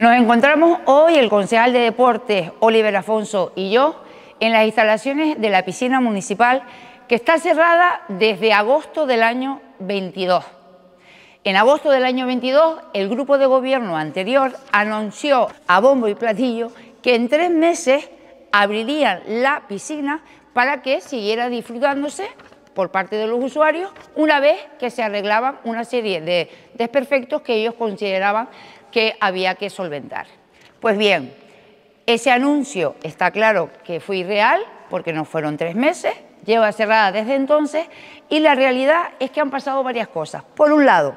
Nos encontramos hoy el concejal de Deportes, Oliver Afonso, y yo en las instalaciones de la piscina municipal que está cerrada desde agosto del año 22. En agosto del año 22, el grupo de gobierno anterior anunció a bombo y platillo que en tres meses abrirían la piscina para que siguiera disfrutándose por parte de los usuarios una vez que se arreglaban una serie de desperfectos que ellos consideraban que había que solventar. Pues bien, ese anuncio está claro que fue irreal porque no fueron tres meses, lleva cerrada desde entonces y la realidad es que han pasado varias cosas. Por un lado,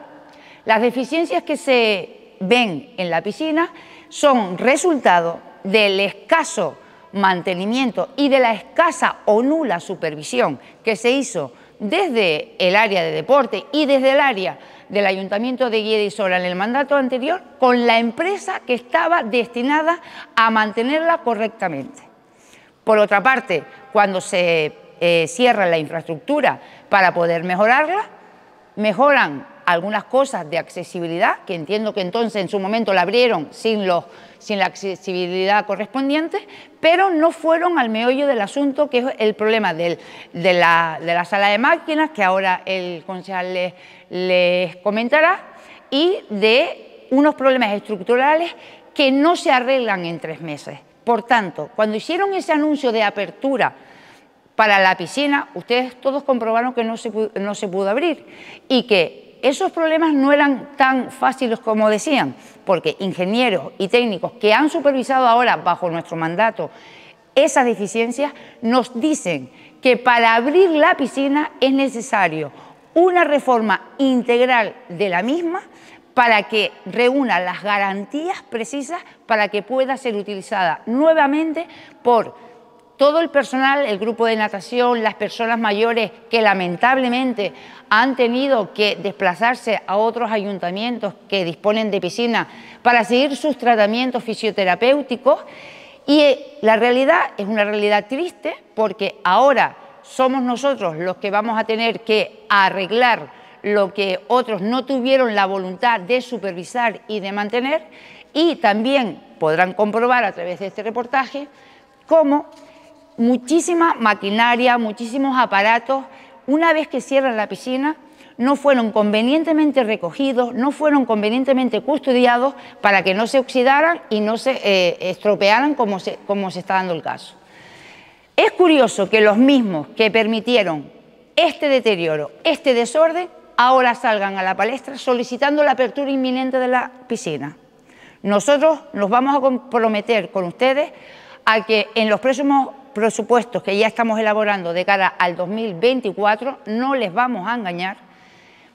las deficiencias que se ven en la piscina son resultado del escaso mantenimiento y de la escasa o nula supervisión que se hizo desde el área de deporte y desde el área del Ayuntamiento de Guía y Sola en el mandato anterior con la empresa que estaba destinada a mantenerla correctamente. Por otra parte, cuando se eh, cierra la infraestructura para poder mejorarla, mejoran algunas cosas de accesibilidad, que entiendo que entonces en su momento la abrieron sin, los, sin la accesibilidad correspondiente, pero no fueron al meollo del asunto, que es el problema de, la, sala de máquinas, que ahora el concejal les, comentará, y de unos problemas estructurales que no se arreglan en tres meses. Por tanto, cuando hicieron ese anuncio de apertura para la piscina, ustedes todos comprobaron que no se, no se pudo abrir y que esos problemas no eran tan fáciles como decían, porque ingenieros y técnicos que han supervisado ahora bajo nuestro mandato esas deficiencias nos dicen que para abrir la piscina es necesario una reforma integral de la misma para que reúna las garantías precisas para que pueda ser utilizada nuevamente por todo el personal, el grupo de natación, las personas mayores que lamentablemente han tenido que desplazarse a otros ayuntamientos que disponen de piscina para seguir sus tratamientos fisioterapéuticos. Y eh, la realidad es una realidad triste porque ahora somos nosotros los que vamos a tener que arreglar lo que otros no tuvieron la voluntad de supervisar y de mantener y también podrán comprobar a través de este reportaje cómo muchísima maquinaria, muchísimos aparatos, una vez que cierran la piscina, no fueron convenientemente recogidos, no fueron convenientemente custodiados para que no se oxidaran y no se eh, estropearan como se, como se está dando el caso. Es curioso que los mismos que permitieron este deterioro, este desorden, ahora salgan a la palestra solicitando la apertura inminente de la piscina. Nosotros nos vamos a comprometer con ustedes a que en los próximos presupuestos que ya estamos elaborando de cara al 2024, no les vamos a engañar,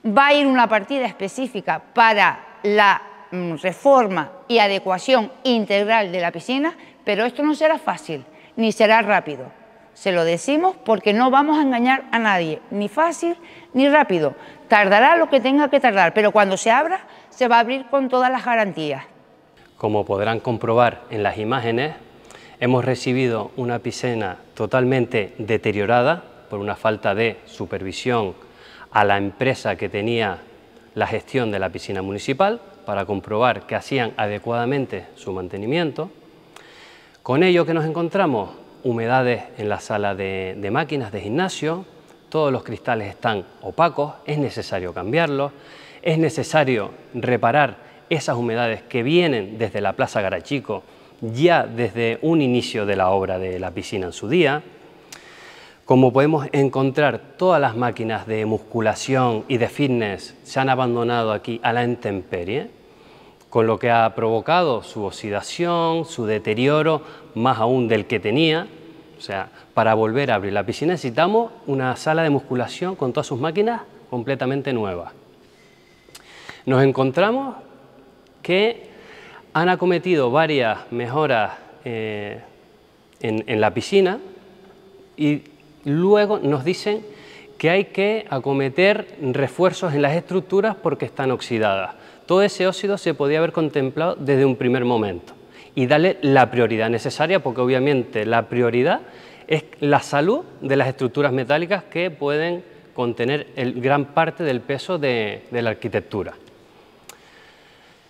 va a ir una partida específica para la mm, reforma y adecuación integral de la piscina, pero esto no será fácil ni será rápido. Se lo decimos porque no vamos a engañar a nadie, ni fácil ni rápido. Tardará lo que tenga que tardar, pero cuando se abra se va a abrir con todas las garantías. Como podrán comprobar en las imágenes, Hemos recibido una piscina totalmente deteriorada por una falta de supervisión a la empresa que tenía la gestión de la piscina municipal para comprobar que hacían adecuadamente su mantenimiento. Con ello que nos encontramos humedades en la sala de, de, máquinas de gimnasio, todos los cristales están opacos, es necesario cambiarlos, es necesario reparar esas humedades que vienen desde la Plaza Garachico ya desde un inicio de la obra de la piscina en su día, como podemos encontrar todas las máquinas de musculación y de fitness se han abandonado aquí a la intemperie, con lo que ha provocado su oxidación, su deterioro, más aún del que tenía. O sea, para volver a abrir la piscina necesitamos una sala de musculación con todas sus máquinas completamente nuevas. Nos encontramos que han acometido varias mejoras eh, en, la piscina y luego nos dicen que hay que acometer refuerzos en las estructuras porque están oxidadas. Todo ese óxido se podía haber contemplado desde un primer momento y darle la prioridad necesaria porque obviamente la prioridad es la salud de las estructuras metálicas que pueden contener el gran parte del peso de la arquitectura.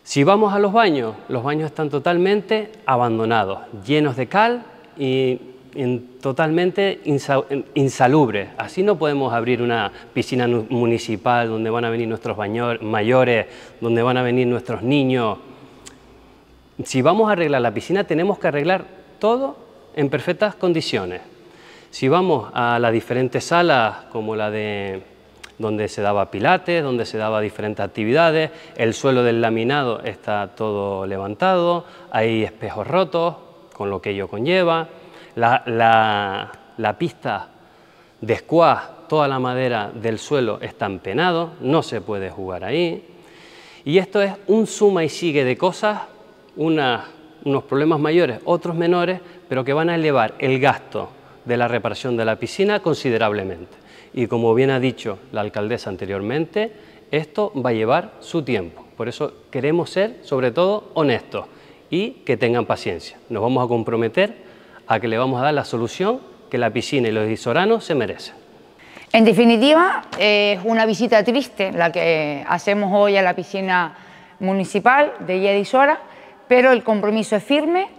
Si vamos a los baños, los baños están totalmente abandonados, llenos de cal y totalmente insalubres. Así no podemos abrir una piscina municipal donde van a venir nuestros mayores, donde van a venir nuestros niños. Si vamos a arreglar la piscina, tenemos que arreglar todo en perfectas condiciones. Si vamos a las diferentes salas, como la de donde se daba pilates, donde se daba diferentes actividades, el suelo del laminado está todo levantado, hay espejos rotos, con lo que ello conlleva, la, pista de squash, toda la madera del suelo está empenado, no se puede jugar ahí. Y esto es un suma y sigue de cosas, unos problemas mayores, otros menores, pero que van a elevar el gasto de la reparación de la piscina considerablemente. Y como bien ha dicho la alcaldesa anteriormente, esto va a llevar su tiempo. Por eso queremos ser, sobre todo, honestos y que tengan paciencia. Nos vamos a comprometer a que le vamos a dar la solución que la piscina y los isoranos se merecen. En definitiva, es una visita triste la que hacemos hoy a la piscina municipal de Yedisora pero el compromiso es firme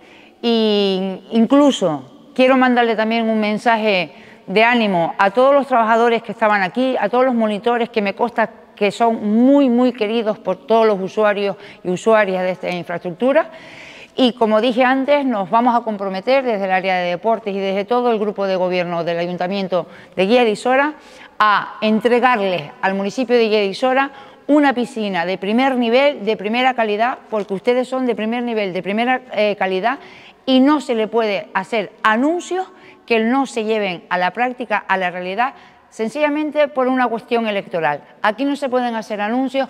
e incluso Quiero mandarle también un mensaje de ánimo a todos los trabajadores que estaban aquí, a todos los monitores que me consta que son muy, muy queridos por todos los usuarios y usuarias de esta infraestructura. Y como dije antes, nos vamos a comprometer desde el área de deportes y desde todo el grupo de gobierno del Ayuntamiento de Guía de Isora a entregarles al municipio de Guía de Isora una piscina de primer nivel, de primera calidad, porque ustedes son de primer nivel, de primera eh, calidad, y no se le puede hacer anuncios que no se lleven a la práctica, a la realidad, sencillamente por una cuestión electoral. Aquí no se pueden hacer anuncios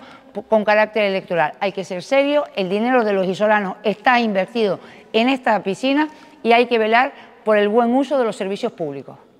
con carácter electoral. Hay que ser serio, el dinero de los isolanos está invertido en esta piscina y hay que velar por el buen uso de los servicios públicos.